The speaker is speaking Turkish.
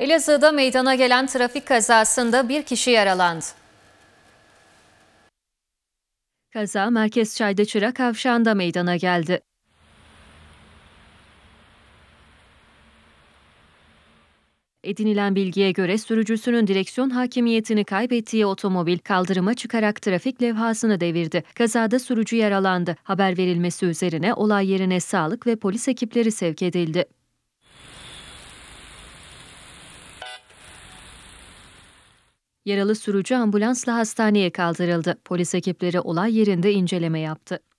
Elazığ'da meydana gelen trafik kazasında bir kişi yaralandı. Kaza Merkez Çayda Çıra Kavşağı'nda meydana geldi. Edinilen bilgiye göre sürücüsünün direksiyon hakimiyetini kaybettiği otomobil kaldırıma çıkarak trafik levhasını devirdi. Kazada sürücü yaralandı. Haber verilmesi üzerine olay yerine sağlık ve polis ekipleri sevk edildi. Yaralı sürücü ambulansla hastaneye kaldırıldı. Polis ekipleri olay yerinde inceleme yaptı.